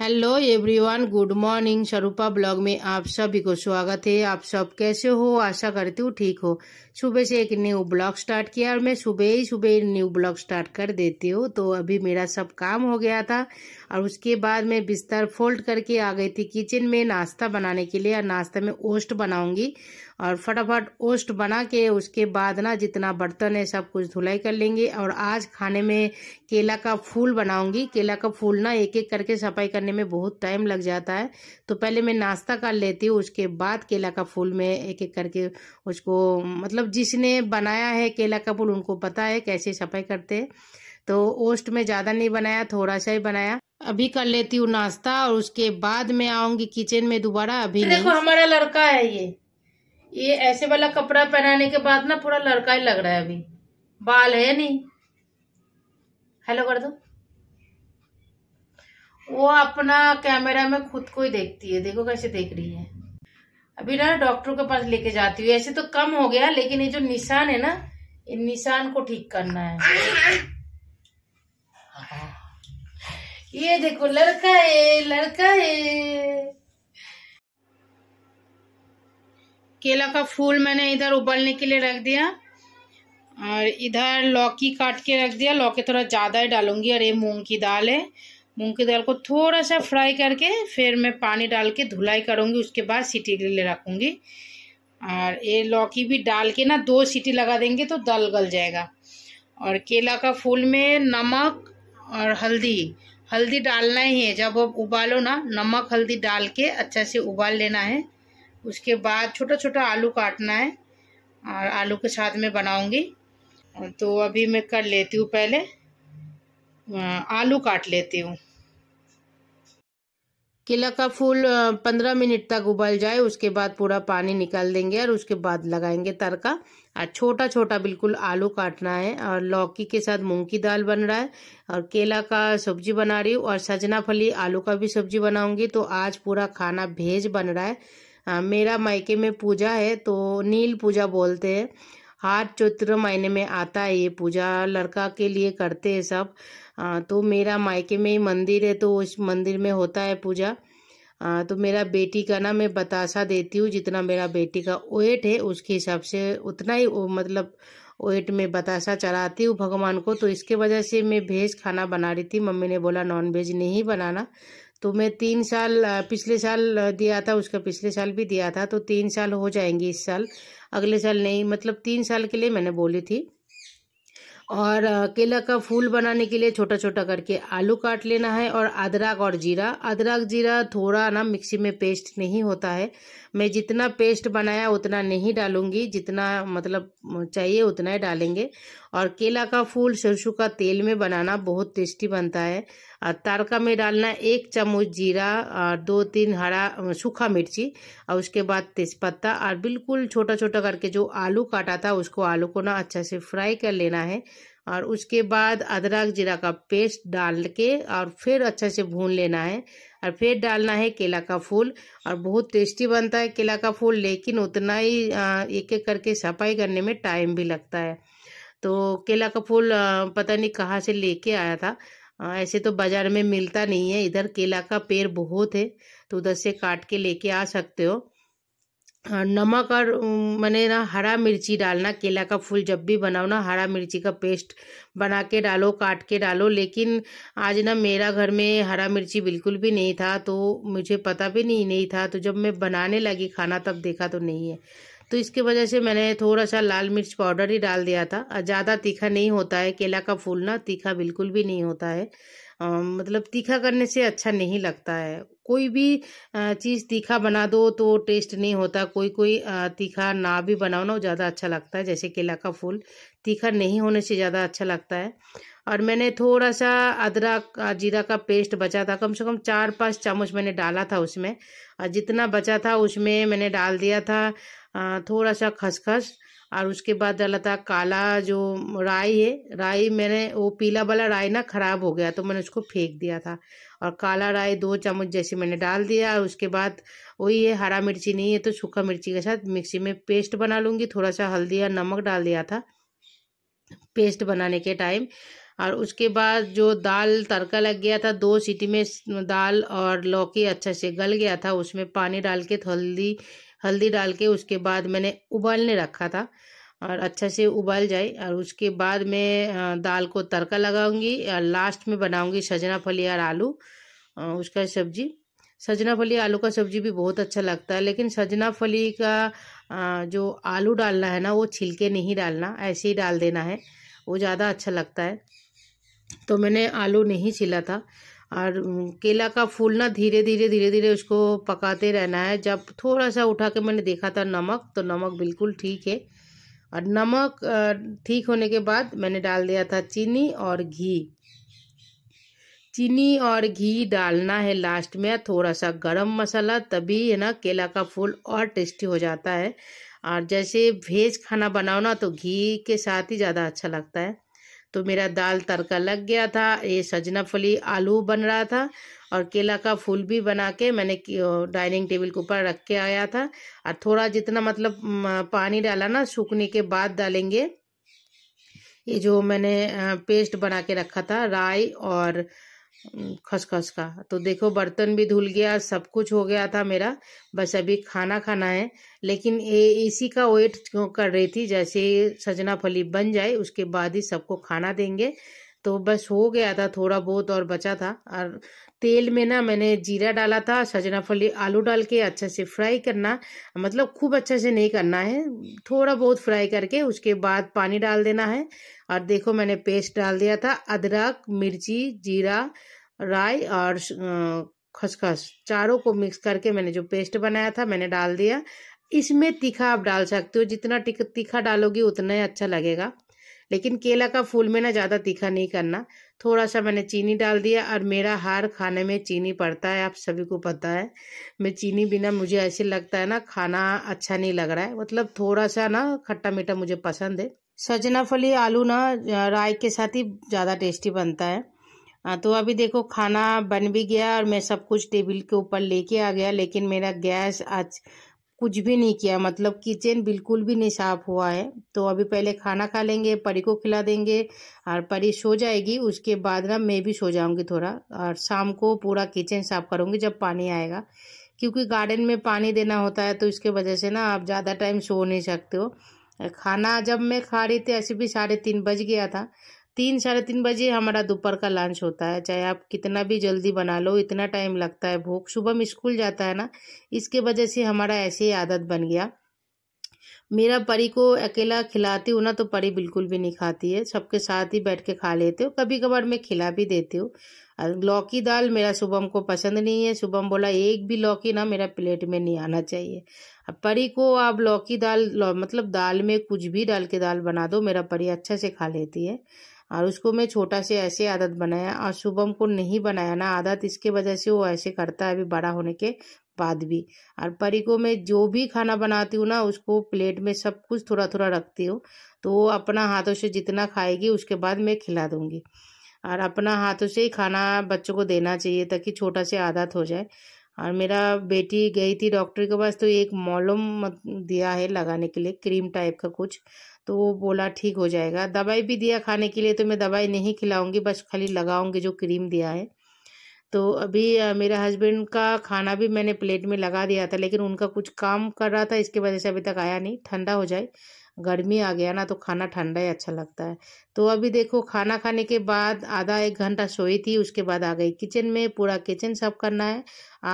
hello everyone good morning Sharupa blog में आप सभी को स्वागत है आप सब कैसे हो आशा करती हूँ ठीक हो सुबह से एक न्यू ब्लॉग स्टार्ट किया और मैं सुबह ही सुबह न्यू ब्लॉग स्टार्ट कर देती हूँ तो अभी मेरा सब काम हो गया था और उसके बाद मैं बिस्तर फोल्ड करके आ गई थी किचन में नाश्ता बनाने के लिए और नाश्ता में ओस्ट बनाऊंगी और फटाफट ओस्ट बना के उसके बाद ना जितना बर्तन है सब कुछ धुलाई कर लेंगे और आज खाने में केला का फूल बनाऊंगी केला का फूल ना एक एक करके सफाई करने में बहुत टाइम लग जाता है तो पहले मैं नाश्ता कर लेती हूँ उसके बाद केला का फूल में एक एक करके उसको मतलब जिसने बनाया है केला का फूल उनको पता है कैसे सफाई करते तो ओस्ट में ज़्यादा नहीं बनाया थोड़ा सा ही बनाया अभी कर लेती हूँ नाश्ता और उसके बाद मैं आऊंगी किचन में दोबारा अभी देखो हमारा लड़का है ये ये ऐसे वाला कपड़ा पहनाने के बाद ना थोड़ा लड़का ही लग रहा है अभी बाल है नहीं हेलो कर दो वो अपना कैमरा में खुद को ही देखती है देखो कैसे देख रही है अभी ना डॉक्टर के पास लेके जाती हुई ऐसे तो कम हो गया लेकिन ये जो निशान है ना इन निशान को ठीक करना है ये देखो लड़का है लड़का है केला का फूल मैंने इधर उबलने के लिए रख दिया और इधर लौकी काट के रख दिया लौकी थोड़ा ज़्यादा ही डालूंगी और ये मूंग की दाल है मूंग की दाल को थोड़ा सा फ्राई करके फिर मैं पानी डाल के धुलाई करूँगी उसके बाद सीटी के लिए रखूँगी और ये लौकी भी डाल के ना दो सीटी लगा देंगे तो दल गल जाएगा और केला का फूल में नमक और हल्दी हल्दी डालना ही है जब आप उबालो ना नमक हल्दी डाल के अच्छा से उबाल लेना है उसके बाद छोटा छोटा आलू काटना है और आलू के साथ में बनाऊंगी तो अभी मैं कर लेती हूँ पहले आलू काट लेती हूँ केला का फूल पंद्रह मिनट तक उबल जाए उसके बाद पूरा पानी निकाल देंगे और उसके बाद लगाएंगे तड़का और छोटा छोटा बिल्कुल आलू काटना है और लौकी के साथ मूंग की दाल बन रहा है और केला का सब्जी बना रही हूँ और सजना फली आलू का भी सब्जी बनाऊंगी तो आज पूरा खाना भेज बन रहा है मेरा मायके में पूजा है तो नील पूजा बोलते हैं हाथ चौत्र महीने में आता है ये पूजा लड़का के लिए करते हैं सब आ, तो मेरा मायके में ही मंदिर है तो उस मंदिर में होता है पूजा तो मेरा बेटी का ना मैं बतासा देती हूँ जितना मेरा बेटी का वेट है उसके हिसाब से उतना ही मतलब वेट में बतासा चढ़ाती हूँ भगवान को तो इसके वजह से मैं भेज खाना बना रही थी मम्मी ने बोला नॉन भेज नहीं बनाना तो मैं तीन साल पिछले साल दिया था उसका पिछले साल भी दिया था तो तीन साल हो जाएंगे इस साल अगले साल नहीं मतलब तीन साल के लिए मैंने बोली थी और केला का फूल बनाने के लिए छोटा छोटा करके आलू काट लेना है और अदरक और जीरा अदरक जीरा थोड़ा ना मिक्सी में पेस्ट नहीं होता है मैं जितना पेस्ट बनाया उतना नहीं डालूंगी जितना मतलब चाहिए उतना ही डालेंगे और केला का फूल सरसों का तेल में बनाना बहुत टेस्टी बनता है और तड़का में डालना एक चम्मच जीरा और दो तीन हरा सूखा मिर्ची और उसके बाद तेज़पत्ता और बिल्कुल छोटा छोटा करके जो आलू काटा था उसको आलू को ना अच्छा से फ्राई कर लेना है और उसके बाद अदरक जीरा का पेस्ट डाल के और फिर अच्छे से भून लेना है और फिर डालना है केला का फूल और बहुत टेस्टी बनता है केला का फूल लेकिन उतना ही एक एक करके सफाई करने में टाइम भी लगता है तो केला का फूल पता नहीं कहाँ से लेके आया था ऐसे तो बाज़ार में मिलता नहीं है इधर केला का पेड़ बहुत है तो उधर से काट के लेके आ सकते हो नमक और मैंने ना हरा मिर्ची डालना केला का फूल जब भी बनाओ ना हरा मिर्ची का पेस्ट बना के डालो काट के डालो लेकिन आज ना मेरा घर में हरा मिर्ची बिल्कुल भी नहीं था तो मुझे पता भी नहीं नहीं था तो जब मैं बनाने लगी खाना तब देखा तो नहीं है तो इसके वजह से मैंने थोड़ा सा लाल मिर्च पाउडर ही डाल दिया था ज़्यादा तीखा नहीं होता है केला का फूल ना तीखा बिल्कुल भी नहीं होता है आ, मतलब तीखा करने से अच्छा नहीं लगता है कोई भी चीज़ तीखा बना दो तो टेस्ट नहीं होता कोई कोई तीखा ना भी बनाओ ना ज़्यादा अच्छा लगता है जैसे केला का फूल तीखा नहीं होने से ज़्यादा अच्छा लगता है और मैंने थोड़ा सा अदरक जीरा का पेस्ट बचा था कम से कम चार पाँच चम्मच मैंने डाला था उसमें और जितना बचा था उसमें मैंने डाल दिया था थोड़ा सा खसखस और उसके बाद डाला था काला जो राई है राई मैंने वो पीला वाला राई ना ख़राब हो गया तो मैंने उसको फेंक दिया था और काला राई दो चम्मच जैसे मैंने डाल दिया और उसके बाद वही है हरा मिर्ची नहीं है तो सूखा मिर्ची के साथ मिक्सी में पेस्ट बना लूँगी थोड़ा सा हल्दी और नमक डाल दिया था पेस्ट बनाने के टाइम और उसके बाद जो दाल तड़का लग गया था दो सीटी में दाल और लौकी अच्छा से गल गया था उसमें पानी डाल के हल्दी हल्दी डाल के उसके बाद मैंने उबालने रखा था और अच्छा से उबाल जाए और उसके बाद मैं दाल को तड़का लगाऊंगी और लास्ट में बनाऊंगी सजना फली और आलू उसका सब्जी सजना फली आलू का सब्जी भी बहुत अच्छा लगता है लेकिन सजना फली का जो आलू डालना है ना वो छिलके नहीं डालना ऐसे ही डाल देना है वो ज़्यादा अच्छा लगता है तो मैंने आलू नहीं छिला था और केला का फूल ना धीरे धीरे धीरे धीरे उसको पकाते रहना है जब थोड़ा सा उठा के मैंने देखा था नमक तो नमक बिल्कुल ठीक है और नमक ठीक होने के बाद मैंने डाल दिया था चीनी और घी चीनी और घी डालना है लास्ट में थोड़ा सा गरम मसाला तभी है ना केला का फूल और टेस्टी हो जाता है और जैसे भेज खाना बनाओ ना तो घी के साथ ही ज़्यादा अच्छा लगता है तो मेरा दाल तड़का लग गया था ये सजना फली आलू बन रहा था और केला का फूल भी बना के मैंने डाइनिंग टेबल के ऊपर रख के आया था और थोड़ा जितना मतलब पानी डाला ना सूखने के बाद डालेंगे ये जो मैंने पेस्ट बना के रखा था राई और खसखस का तो देखो बर्तन भी धुल गया सब कुछ हो गया था मेरा बस अभी खाना खाना है लेकिन ये इसी का वेट कर रही थी जैसे सजना फली बन जाए उसके बाद ही सबको खाना देंगे तो बस हो गया था थोड़ा बहुत और बचा था और तेल में ना मैंने जीरा डाला था सजना फली आलू डाल के अच्छे से फ्राई करना मतलब खूब अच्छे से नहीं करना है थोड़ा बहुत फ्राई करके उसके बाद पानी डाल देना है और देखो मैंने पेस्ट डाल दिया था अदरक मिर्ची जीरा राई और खसखस चारों को मिक्स करके मैंने जो पेस्ट बनाया था मैंने डाल दिया इसमें तीखा आप डाल सकते हो जितना तीखा डालोगे उतना ही अच्छा लगेगा लेकिन केला का फूल में ना ज़्यादा तीखा नहीं करना थोड़ा सा मैंने चीनी डाल दिया और मेरा हर खाने में चीनी पड़ता है आप सभी को पता है मैं चीनी बिना मुझे ऐसे लगता है ना खाना अच्छा नहीं लग रहा है मतलब थोड़ा सा ना खट्टा मीठा मुझे पसंद है सजना फली आलू ना राय के साथ ही ज़्यादा टेस्टी बनता है तो अभी देखो खाना बन भी गया और मैं सब कुछ टेबल के ऊपर लेके आ गया लेकिन मेरा गैस आज कुछ भी नहीं किया मतलब किचन बिल्कुल भी नहीं साफ हुआ है तो अभी पहले खाना खा लेंगे परी को खिला देंगे और परी सो जाएगी उसके बाद ना मैं भी सो जाऊंगी थोड़ा और शाम को पूरा किचन साफ करूंगी जब पानी आएगा क्योंकि गार्डन में पानी देना होता है तो इसके वजह से ना आप ज़्यादा टाइम सो नहीं सकते हो खाना जब मैं खा रही थी ऐसे भी साढ़े तीन बज गया था तीन साढ़े तीन बजे हमारा दोपहर का लंच होता है चाहे आप कितना भी जल्दी बना लो इतना टाइम लगता है भूख सुबह में स्कूल जाता है ना इसके वजह से हमारा ऐसे ही आदत बन गया मेरा परी को अकेला खिलाती हूँ ना तो परी बिल्कुल भी नहीं खाती है सबके साथ ही बैठ के खा लेते हो कभी कभार मैं खिला भी देती हूँ लौकी दाल मेरा शुभम को पसंद नहीं है शुभम बोला एक भी लौकी ना मेरा प्लेट में नहीं आना चाहिए अब परी को आप लौकी दाल लौ, मतलब दाल में कुछ भी डाल के दाल बना दो मेरा परी अच्छा से खा लेती है और उसको मैं छोटा से ऐसे आदत बनाया और शुभम को नहीं बनाया ना आदत इसके वजह से वो ऐसे करता है अभी बड़ा होने के बाद भी और परी को मैं जो भी खाना बनाती हूँ ना उसको प्लेट में सब कुछ थोड़ा थोड़ा रखती हूँ तो वो अपना हाथों से जितना खाएगी उसके बाद मैं खिला दूँगी और अपना हाथों से ही खाना बच्चों को देना चाहिए ताकि छोटा से आदत हो जाए और मेरा बेटी गई थी डॉक्टर के पास तो एक मॉलम दिया है लगाने के लिए क्रीम टाइप का कुछ तो वो बोला ठीक हो जाएगा दवाई भी दिया खाने के लिए तो मैं दवाई नहीं खिलाऊंगी बस खाली लगाऊंगी जो क्रीम दिया है तो अभी मेरे हस्बैंड का खाना भी मैंने प्लेट में लगा दिया था लेकिन उनका कुछ काम कर रहा था इसकी वजह से अभी तक आया नहीं ठंडा हो जाए गर्मी आ गया ना तो खाना ठंडा ही अच्छा लगता है तो अभी देखो खाना खाने के बाद आधा एक घंटा सोई थी उसके बाद आ गई किचन में पूरा किचन साफ करना है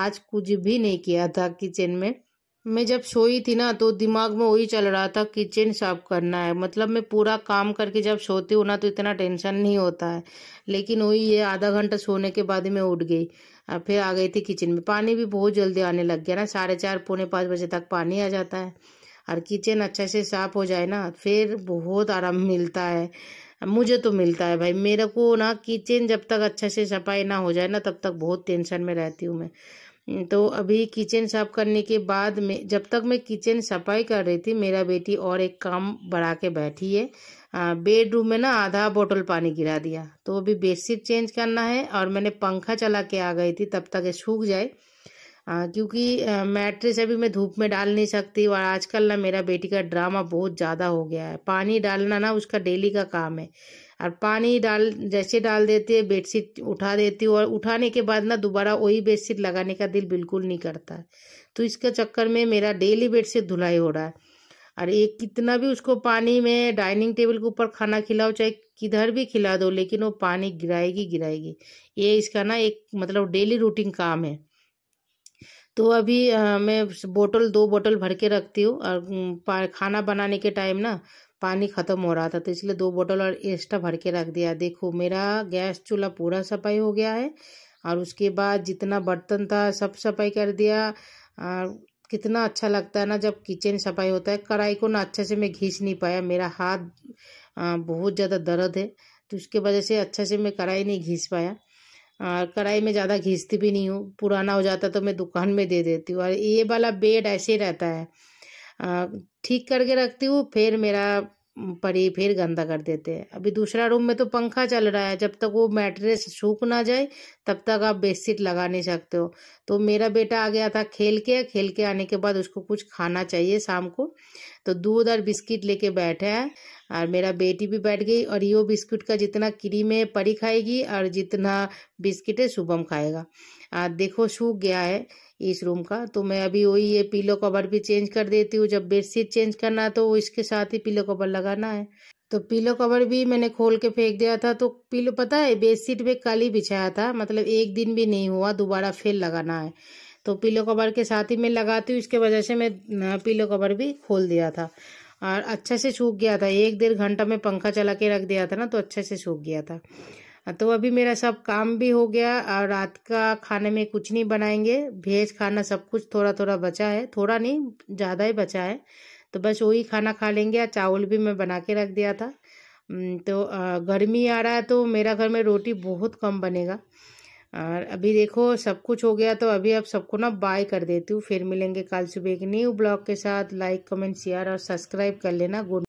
आज कुछ भी नहीं किया था किचन में मैं जब सोई थी ना तो दिमाग में वही चल रहा था किचन साफ करना है मतलब मैं पूरा काम करके जब सोती हूँ ना तो इतना टेंशन नहीं होता है लेकिन वही ये आधा घंटा सोने के बाद ही मैं उठ गई और फिर आ गई थी किचन में पानी भी बहुत जल्दी आने लग गया ना साढ़े चार पौने पाँच बजे तक पानी आ जाता है और किचन अच्छे से साफ हो जाए ना फिर बहुत आराम मिलता है मुझे तो मिलता है भाई मेरे को ना किचन जब तक अच्छे से सफाई ना हो जाए ना तब तक बहुत टेंशन में रहती हूँ मैं तो अभी किचन साफ करने के बाद में जब तक मैं किचन सफाई कर रही थी मेरा बेटी और एक काम बढ़ा के बैठी है बेडरूम में ना आधा बोतल पानी गिरा दिया तो अभी बेडशीट चेंज करना है और मैंने पंखा चला के आ गई थी तब तक ये सूख जाए क्योंकि मैट्रेस अभी मैं धूप में डाल नहीं सकती और आजकल ना मेरा बेटी का ड्रामा बहुत ज़्यादा हो गया है पानी डालना ना उसका डेली का काम है और पानी डाल जैसे डाल देती है बेडशीट उठा देती हूँ और उठाने के बाद ना दोबारा वही बेडशीट लगाने का दिल बिल्कुल नहीं करता तो इसके चक्कर में मेरा डेली बेडशीट धुलाई हो रहा है और एक कितना भी उसको पानी में डाइनिंग टेबल के ऊपर खाना खिलाओ चाहे किधर भी खिला दो लेकिन वो पानी गिराएगी गिराएगी ये इसका ना एक मतलब डेली रूटीन काम है तो अभी आ, मैं बोतल दो बोतल भर के रखती हूँ और खाना बनाने के टाइम ना पानी ख़त्म हो रहा था तो इसलिए दो बोतल और एक्स्ट्रा भर के रख दिया देखो मेरा गैस चूल्हा पूरा सफाई हो गया है और उसके बाद जितना बर्तन था सब सफाई कर दिया और कितना अच्छा लगता है ना जब किचन सफाई होता है कढ़ाई को ना अच्छे से मैं घीस नहीं पाया मेरा हाथ बहुत ज़्यादा दर्द है तो उसके वजह से अच्छे से मैं कढ़ाई नहीं घीस पाया और कढ़ाई में ज़्यादा घिसती भी नहीं हूँ पुराना हो जाता तो मैं दुकान में दे देती हूँ और ये वाला बेड ऐसे रहता है ठीक करके रखती हूँ फिर मेरा परी फिर गंदा कर देते हैं अभी दूसरा रूम में तो पंखा चल रहा है जब तक वो मैट्रेस सूख ना जाए तब तक आप बेडशीट लगा नहीं सकते हो तो मेरा बेटा आ गया था खेल के खेल के आने के बाद उसको कुछ खाना चाहिए शाम को तो दूध और बिस्किट लेके बैठा है और मेरा बेटी भी बैठ गई और यो बिस्किट का जितना क्रीम है परी खाएगी और जितना बिस्किट है शुभम खाएगा आ, देखो सूख गया है इस रूम का तो मैं अभी वही ये पीलो कवर भी चेंज कर देती हूँ जब बेडशीट चेंज करना है तो इसके साथ ही पीलो कवर लगाना है तो पीलो कवर भी मैंने खोल के फेंक दिया था तो पीलो पता है बेडशीट पे कल ही बिछाया था मतलब एक दिन भी नहीं हुआ दोबारा फिर लगाना है तो पीलो कवर के साथ ही मैं लगाती हूँ इसके वजह से मैं पीलो कवर भी खोल दिया था और अच्छे से सूख गया था एक डेढ़ घंटा में पंखा चला के रख दिया था ना तो अच्छे से सूख गया था हाँ, तो अभी मेरा सब काम भी हो गया और रात का खाने में कुछ नहीं बनाएंगे भेज खाना सब कुछ थोड़ा थोड़ा बचा है थोड़ा नहीं ज़्यादा ही बचा है तो बस वही खाना खा लेंगे और चावल भी मैं बना के रख दिया था तो गर्मी आ रहा है तो मेरा घर में रोटी बहुत कम बनेगा और अभी देखो सब कुछ हो गया तो अभी आप सबको ना बाय कर देती हूँ फिर मिलेंगे कल सुबह एक न्यू ब्लॉग के साथ लाइक कमेंट शेयर और सब्सक्राइब कर लेना गुड